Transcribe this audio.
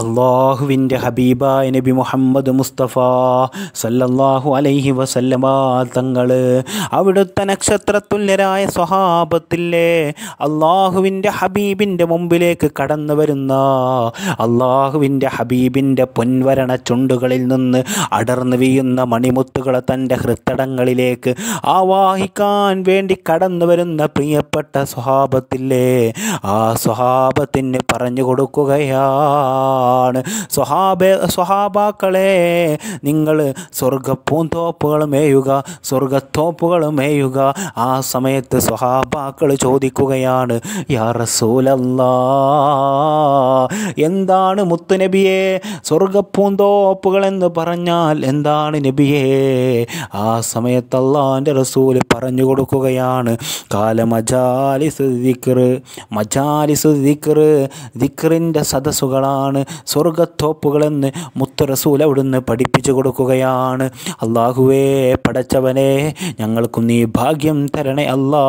അള്ളാഹുവിൻ്റെ ഹബീബ നബി മുഹമ്മദ് മുസ്തഫ സല്ലല്ലാഹു അലൈഹി വസല്ലമ തങ്ങൾ അവിടുത്തെ നക്ഷത്രത്തുല്യരായ സ്വഹാബത്തില്ലേ അള്ളാഹുവിൻ്റെ ഹബീബിൻ്റെ മുമ്പിലേക്ക് കടന്നു വരുന്ന അള്ളാഹുവിൻ്റെ ഹബീബിൻ്റെ പൊൻവരണ ചുണ്ടുകളിൽ നിന്ന് അടർന്നു വീയുന്ന മണിമുത്തുകളെ തൻ്റെ ഹൃത്തടങ്ങളിലേക്ക് ആവാഹിക്കാൻ വേണ്ടി കടന്നു വരുന്ന പ്രിയപ്പെട്ട സ്വഹാപത്തില്ലേ ആ സ്വഹാപത്തിന് പറഞ്ഞു കൊടുക്കുകയാ ആണ് സ്വഹാബെ സ്വഹാബാക്കളെ നിങ്ങൾ സ്വർഗപ്പൂന്തോപ്പുകൾ മേയുക സ്വർഗത്തോപ്പുകൾ മേയുക ആ സമയത്ത് സ്വഹാബാക്കൾ ചോദിക്കുകയാണ് യാ റസൂലല്ലാ എന്താണ് മുത്തുനബിയെ സ്വർഗപ്പൂന്തോപ്പുകൾ എന്ന് പറഞ്ഞാൽ എന്താണ് നബിയെ ആ സമയത്ത് അള്ളാൻ്റെ റസൂൽ പറഞ്ഞു കൊടുക്കുകയാണ് കാല മജാലിസ് ദിക്കർ മജാലിസ് ദിക്കർ ദിക്കറിൻ്റെ സദസ്സുകളാണ് സ്വർഗത്തോപ്പുകളെന്ന് മുത്തു റസൂൽ അവിടുന്ന് പഠിപ്പിച്ചു കൊടുക്കുകയാണ് അള്ളാഹുവേ പടച്ചവനെ ഞങ്ങൾക്കും നീ ഭാഗ്യം തരണേ അല്ലാ